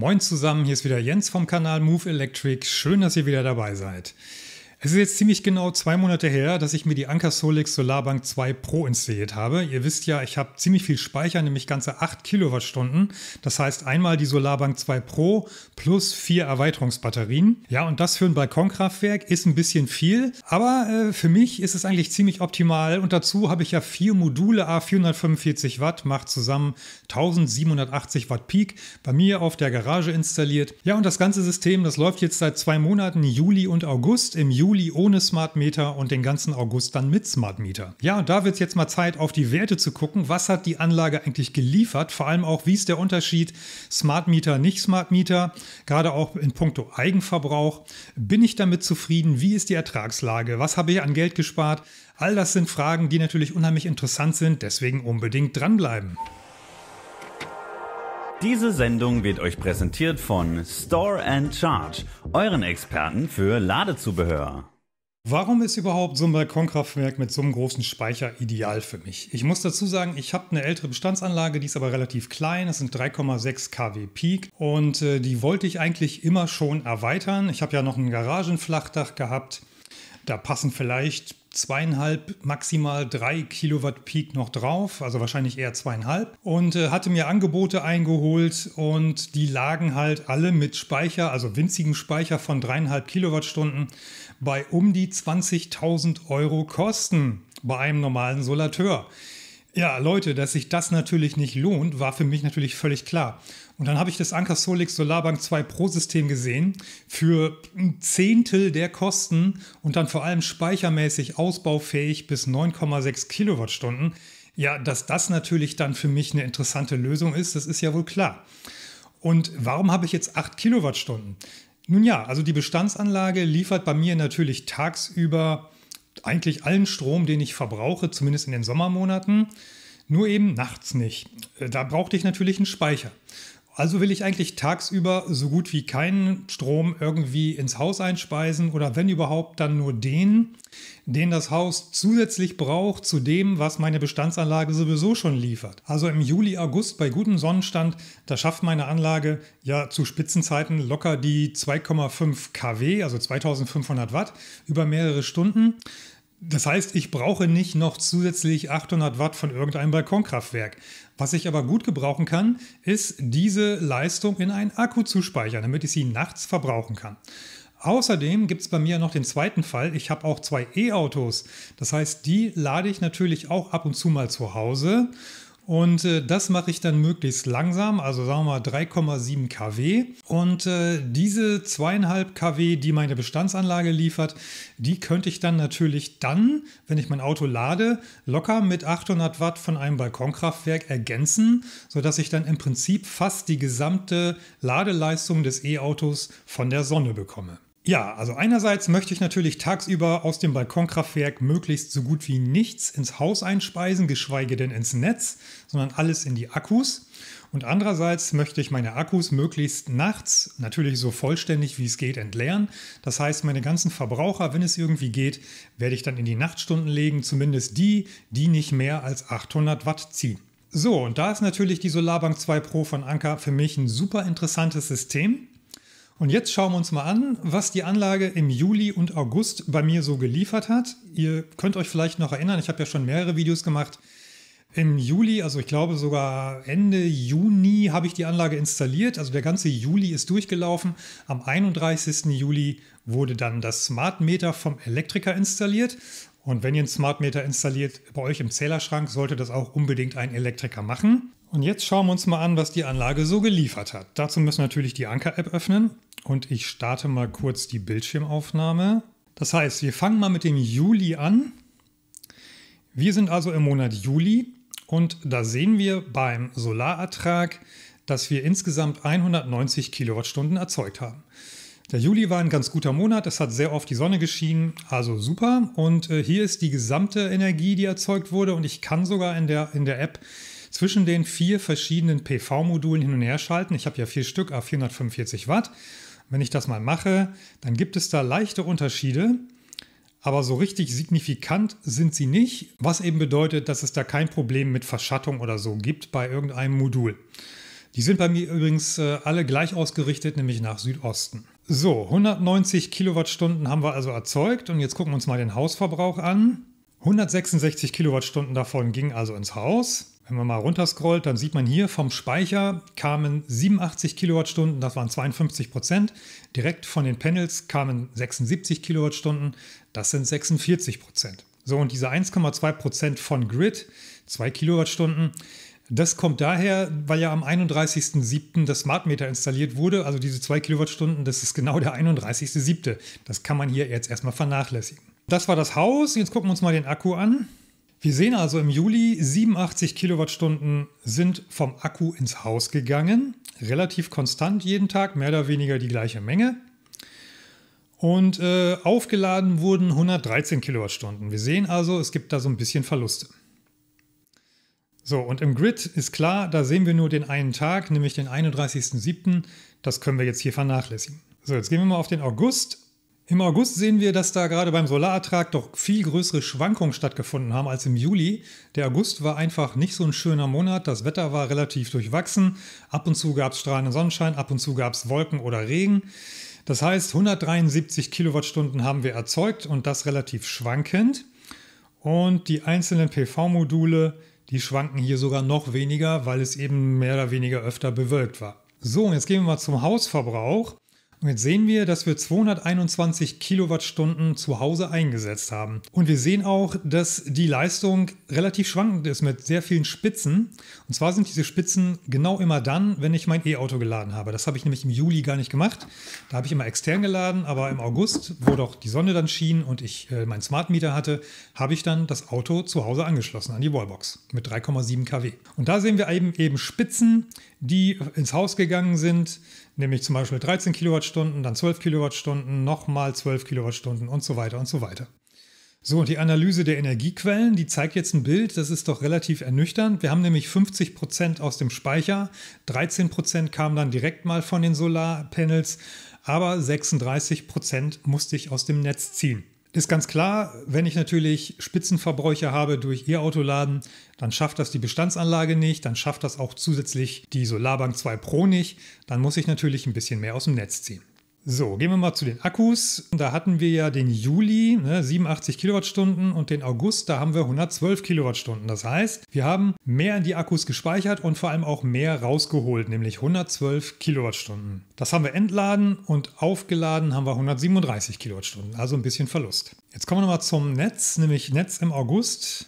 Moin zusammen, hier ist wieder Jens vom Kanal Move Electric. Schön, dass ihr wieder dabei seid. Es ist jetzt ziemlich genau zwei Monate her, dass ich mir die Anker Solix Solarbank 2 Pro installiert habe. Ihr wisst ja, ich habe ziemlich viel Speicher, nämlich ganze 8 Kilowattstunden. Das heißt einmal die Solarbank 2 Pro plus vier Erweiterungsbatterien. Ja, und das für ein Balkonkraftwerk ist ein bisschen viel, aber äh, für mich ist es eigentlich ziemlich optimal. Und dazu habe ich ja vier Module A445 Watt, macht zusammen 1780 Watt Peak, bei mir auf der Garage installiert. Ja, und das ganze System, das läuft jetzt seit zwei Monaten, Juli und August. Im Juli Juli ohne Smart Meter und den ganzen August dann mit Smart Meter. Ja, und da wird es jetzt mal Zeit, auf die Werte zu gucken. Was hat die Anlage eigentlich geliefert? Vor allem auch, wie ist der Unterschied Smart Meter, nicht Smart Meter? Gerade auch in puncto Eigenverbrauch. Bin ich damit zufrieden? Wie ist die Ertragslage? Was habe ich an Geld gespart? All das sind Fragen, die natürlich unheimlich interessant sind, deswegen unbedingt dranbleiben. Diese Sendung wird euch präsentiert von Store and Charge, euren Experten für Ladezubehör. Warum ist überhaupt so ein Balkonkraftwerk mit so einem großen Speicher ideal für mich? Ich muss dazu sagen, ich habe eine ältere Bestandsanlage, die ist aber relativ klein, es sind 3,6 kW Peak und äh, die wollte ich eigentlich immer schon erweitern. Ich habe ja noch ein Garagenflachdach gehabt da passen vielleicht zweieinhalb, maximal drei Kilowatt Peak noch drauf, also wahrscheinlich eher zweieinhalb. Und äh, hatte mir Angebote eingeholt und die lagen halt alle mit Speicher, also winzigen Speicher von dreieinhalb Kilowattstunden, bei um die 20.000 Euro Kosten bei einem normalen Solateur. Ja, Leute, dass sich das natürlich nicht lohnt, war für mich natürlich völlig klar. Und dann habe ich das Anker Solix Solarbank 2 Pro System gesehen für ein Zehntel der Kosten und dann vor allem speichermäßig ausbaufähig bis 9,6 Kilowattstunden. Ja, dass das natürlich dann für mich eine interessante Lösung ist, das ist ja wohl klar. Und warum habe ich jetzt 8 Kilowattstunden? Nun ja, also die Bestandsanlage liefert bei mir natürlich tagsüber eigentlich allen Strom, den ich verbrauche, zumindest in den Sommermonaten, nur eben nachts nicht. Äh, da brauchte ich natürlich einen Speicher. Also will ich eigentlich tagsüber so gut wie keinen Strom irgendwie ins Haus einspeisen oder wenn überhaupt dann nur den, den das Haus zusätzlich braucht zu dem, was meine Bestandsanlage sowieso schon liefert. Also im Juli, August bei gutem Sonnenstand, da schafft meine Anlage ja zu Spitzenzeiten locker die 2,5 kW, also 2500 Watt über mehrere Stunden. Das heißt, ich brauche nicht noch zusätzlich 800 Watt von irgendeinem Balkonkraftwerk. Was ich aber gut gebrauchen kann, ist diese Leistung in einen Akku zu speichern, damit ich sie nachts verbrauchen kann. Außerdem gibt es bei mir noch den zweiten Fall. Ich habe auch zwei E-Autos. Das heißt, die lade ich natürlich auch ab und zu mal zu Hause und äh, das mache ich dann möglichst langsam, also sagen wir mal 3,7 kW. Und äh, diese zweieinhalb kW, die meine Bestandsanlage liefert, die könnte ich dann natürlich dann, wenn ich mein Auto lade, locker mit 800 Watt von einem Balkonkraftwerk ergänzen, sodass ich dann im Prinzip fast die gesamte Ladeleistung des E-Autos von der Sonne bekomme. Ja, also einerseits möchte ich natürlich tagsüber aus dem Balkonkraftwerk möglichst so gut wie nichts ins Haus einspeisen, geschweige denn ins Netz, sondern alles in die Akkus. Und andererseits möchte ich meine Akkus möglichst nachts natürlich so vollständig wie es geht entleeren. Das heißt, meine ganzen Verbraucher, wenn es irgendwie geht, werde ich dann in die Nachtstunden legen, zumindest die, die nicht mehr als 800 Watt ziehen. So, und da ist natürlich die Solarbank 2 Pro von Anker für mich ein super interessantes System. Und jetzt schauen wir uns mal an, was die Anlage im Juli und August bei mir so geliefert hat. Ihr könnt euch vielleicht noch erinnern, ich habe ja schon mehrere Videos gemacht. Im Juli, also ich glaube sogar Ende Juni habe ich die Anlage installiert. Also der ganze Juli ist durchgelaufen. Am 31. Juli wurde dann das Smart Meter vom Elektriker installiert. Und wenn ihr ein Smart Meter installiert bei euch im Zählerschrank, sollte das auch unbedingt ein Elektriker machen. Und jetzt schauen wir uns mal an, was die Anlage so geliefert hat. Dazu müssen wir natürlich die Anker-App öffnen und ich starte mal kurz die Bildschirmaufnahme. Das heißt, wir fangen mal mit dem Juli an. Wir sind also im Monat Juli und da sehen wir beim Solarertrag, dass wir insgesamt 190 Kilowattstunden erzeugt haben. Der Juli war ein ganz guter Monat, es hat sehr oft die Sonne geschienen, also super. Und äh, hier ist die gesamte Energie, die erzeugt wurde und ich kann sogar in der, in der App zwischen den vier verschiedenen PV-Modulen hin und her schalten. Ich habe ja vier Stück, a 445 Watt. Wenn ich das mal mache, dann gibt es da leichte Unterschiede, aber so richtig signifikant sind sie nicht, was eben bedeutet, dass es da kein Problem mit Verschattung oder so gibt bei irgendeinem Modul. Die sind bei mir übrigens äh, alle gleich ausgerichtet, nämlich nach Südosten. So, 190 Kilowattstunden haben wir also erzeugt und jetzt gucken wir uns mal den Hausverbrauch an. 166 Kilowattstunden davon gingen also ins Haus. Wenn man mal runterscrollt, dann sieht man hier vom Speicher kamen 87 Kilowattstunden, das waren 52 Prozent. Direkt von den Panels kamen 76 Kilowattstunden, das sind 46 Prozent. So, und diese 1,2 Prozent von Grid, 2 Kilowattstunden, das kommt daher, weil ja am 31.07. das Smart Meter installiert wurde, also diese 2 Kilowattstunden, das ist genau der 31.07. Das kann man hier jetzt erstmal vernachlässigen. Das war das Haus. Jetzt gucken wir uns mal den Akku an. Wir sehen also im Juli 87 Kilowattstunden sind vom Akku ins Haus gegangen. Relativ konstant jeden Tag, mehr oder weniger die gleiche Menge. Und äh, aufgeladen wurden 113 Kilowattstunden. Wir sehen also, es gibt da so ein bisschen Verluste. So, und im Grid ist klar, da sehen wir nur den einen Tag, nämlich den 31.07. Das können wir jetzt hier vernachlässigen. So, jetzt gehen wir mal auf den August im August sehen wir, dass da gerade beim Solarertrag doch viel größere Schwankungen stattgefunden haben als im Juli. Der August war einfach nicht so ein schöner Monat, das Wetter war relativ durchwachsen, ab und zu gab es strahlenden Sonnenschein, ab und zu gab es Wolken oder Regen. Das heißt, 173 Kilowattstunden haben wir erzeugt und das relativ schwankend. Und die einzelnen PV-Module, die schwanken hier sogar noch weniger, weil es eben mehr oder weniger öfter bewölkt war. So, und jetzt gehen wir mal zum Hausverbrauch. Und jetzt sehen wir, dass wir 221 Kilowattstunden zu Hause eingesetzt haben. Und wir sehen auch, dass die Leistung relativ schwankend ist mit sehr vielen Spitzen. Und zwar sind diese Spitzen genau immer dann, wenn ich mein E-Auto geladen habe. Das habe ich nämlich im Juli gar nicht gemacht. Da habe ich immer extern geladen, aber im August, wo doch die Sonne dann schien und ich äh, meinen Smart Meter hatte, habe ich dann das Auto zu Hause angeschlossen an die Wallbox mit 3,7 kW. Und da sehen wir eben, eben Spitzen, die ins Haus gegangen sind, nämlich zum Beispiel 13 Kilowattstunden, dann 12 Kilowattstunden, nochmal 12 Kilowattstunden und so weiter und so weiter. So, und die Analyse der Energiequellen, die zeigt jetzt ein Bild, das ist doch relativ ernüchternd. Wir haben nämlich 50% Prozent aus dem Speicher, 13% Prozent kamen dann direkt mal von den Solarpanels, aber 36% Prozent musste ich aus dem Netz ziehen. Ist ganz klar, wenn ich natürlich Spitzenverbräuche habe durch E-Autoladen, dann schafft das die Bestandsanlage nicht, dann schafft das auch zusätzlich die Solarbank 2 Pro nicht, dann muss ich natürlich ein bisschen mehr aus dem Netz ziehen. So, gehen wir mal zu den Akkus. Da hatten wir ja den Juli ne, 87 Kilowattstunden und den August, da haben wir 112 Kilowattstunden. Das heißt, wir haben mehr in die Akkus gespeichert und vor allem auch mehr rausgeholt, nämlich 112 Kilowattstunden. Das haben wir entladen und aufgeladen haben wir 137 Kilowattstunden, also ein bisschen Verlust. Jetzt kommen wir nochmal zum Netz, nämlich Netz im August.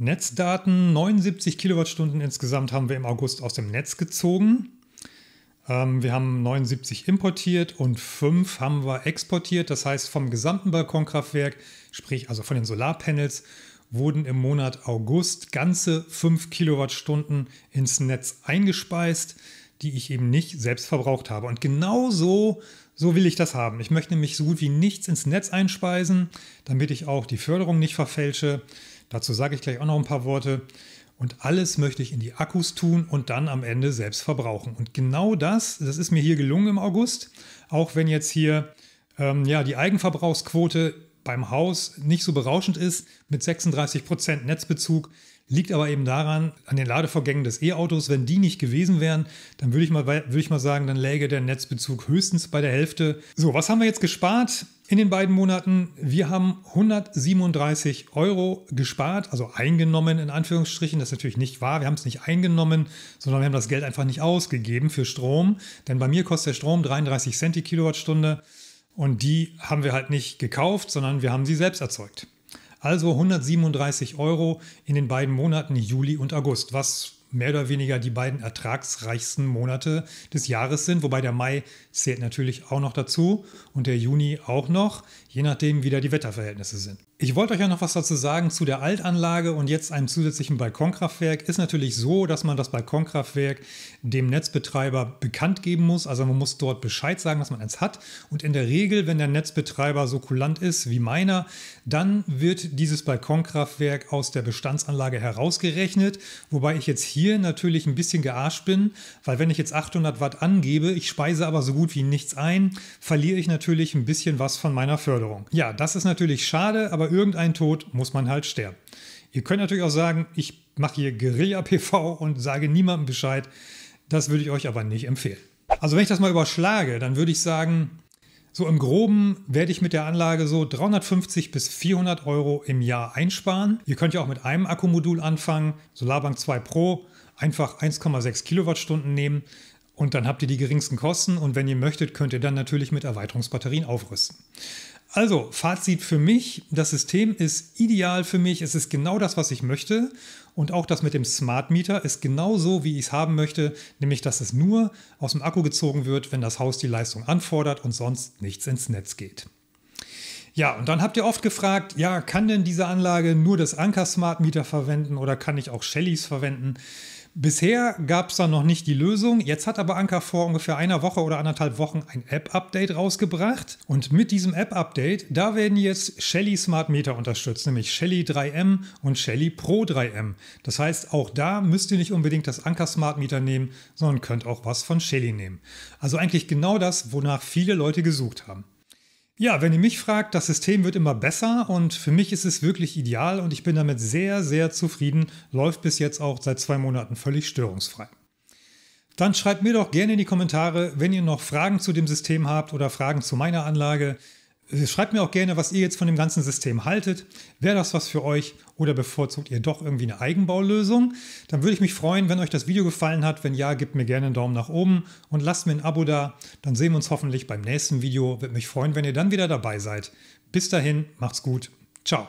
Netzdaten, 79 Kilowattstunden insgesamt haben wir im August aus dem Netz gezogen. Ähm, wir haben 79 importiert und 5 haben wir exportiert. Das heißt, vom gesamten Balkonkraftwerk, sprich also von den Solarpanels, wurden im Monat August ganze 5 Kilowattstunden ins Netz eingespeist, die ich eben nicht selbst verbraucht habe. Und genau so, so will ich das haben. Ich möchte nämlich so gut wie nichts ins Netz einspeisen, damit ich auch die Förderung nicht verfälsche. Dazu sage ich gleich auch noch ein paar Worte. Und alles möchte ich in die Akkus tun und dann am Ende selbst verbrauchen. Und genau das, das ist mir hier gelungen im August, auch wenn jetzt hier ähm, ja, die Eigenverbrauchsquote beim Haus nicht so berauschend ist mit 36% Netzbezug, Liegt aber eben daran, an den Ladevorgängen des E-Autos, wenn die nicht gewesen wären, dann würde ich, mal, würde ich mal sagen, dann läge der Netzbezug höchstens bei der Hälfte. So, was haben wir jetzt gespart? In den beiden Monaten, wir haben 137 Euro gespart, also eingenommen in Anführungsstrichen. Das ist natürlich nicht wahr. Wir haben es nicht eingenommen, sondern wir haben das Geld einfach nicht ausgegeben für Strom. Denn bei mir kostet der Strom 33 Cent die Kilowattstunde. Und die haben wir halt nicht gekauft, sondern wir haben sie selbst erzeugt also 137 Euro in den beiden Monaten Juli und August, was mehr oder weniger die beiden ertragsreichsten Monate des Jahres sind, wobei der Mai zählt natürlich auch noch dazu und der Juni auch noch, je nachdem wie da die Wetterverhältnisse sind. Ich wollte euch ja noch was dazu sagen zu der Altanlage und jetzt einem zusätzlichen Balkonkraftwerk. Ist natürlich so, dass man das Balkonkraftwerk dem Netzbetreiber bekannt geben muss. Also man muss dort Bescheid sagen, dass man es hat. Und in der Regel, wenn der Netzbetreiber so kulant ist wie meiner, dann wird dieses Balkonkraftwerk aus der Bestandsanlage herausgerechnet. Wobei ich jetzt hier natürlich ein bisschen gearscht bin, weil wenn ich jetzt 800 Watt angebe, ich speise aber so gut wie nichts ein, verliere ich natürlich ein bisschen was von meiner Förderung. Ja, das ist natürlich schade, aber irgendeinen Tod muss man halt sterben. Ihr könnt natürlich auch sagen, ich mache hier Guerilla-PV und sage niemandem Bescheid. Das würde ich euch aber nicht empfehlen. Also wenn ich das mal überschlage, dann würde ich sagen, so im groben werde ich mit der Anlage so 350 bis 400 Euro im Jahr einsparen. Ihr könnt ja auch mit einem Akkumodul anfangen, Solarbank 2 Pro, einfach 1,6 Kilowattstunden nehmen und dann habt ihr die geringsten Kosten und wenn ihr möchtet, könnt ihr dann natürlich mit Erweiterungsbatterien aufrüsten. Also, Fazit für mich, das System ist ideal für mich, es ist genau das, was ich möchte und auch das mit dem Smart Meter ist genau so, wie ich es haben möchte, nämlich dass es nur aus dem Akku gezogen wird, wenn das Haus die Leistung anfordert und sonst nichts ins Netz geht. Ja, und dann habt ihr oft gefragt, ja, kann denn diese Anlage nur das Anker Smart Meter verwenden oder kann ich auch Shellys verwenden? Bisher gab es da noch nicht die Lösung. Jetzt hat aber Anker vor ungefähr einer Woche oder anderthalb Wochen ein App-Update rausgebracht. Und mit diesem App-Update, da werden jetzt Shelly Smart Meter unterstützt, nämlich Shelly 3M und Shelly Pro 3M. Das heißt, auch da müsst ihr nicht unbedingt das Anker Smart Meter nehmen, sondern könnt auch was von Shelly nehmen. Also eigentlich genau das, wonach viele Leute gesucht haben. Ja, wenn ihr mich fragt, das System wird immer besser und für mich ist es wirklich ideal und ich bin damit sehr, sehr zufrieden. Läuft bis jetzt auch seit zwei Monaten völlig störungsfrei. Dann schreibt mir doch gerne in die Kommentare, wenn ihr noch Fragen zu dem System habt oder Fragen zu meiner Anlage. Schreibt mir auch gerne, was ihr jetzt von dem ganzen System haltet. Wäre das was für euch oder bevorzugt ihr doch irgendwie eine Eigenbaulösung? Dann würde ich mich freuen, wenn euch das Video gefallen hat. Wenn ja, gebt mir gerne einen Daumen nach oben und lasst mir ein Abo da. Dann sehen wir uns hoffentlich beim nächsten Video. Würde mich freuen, wenn ihr dann wieder dabei seid. Bis dahin, macht's gut. Ciao.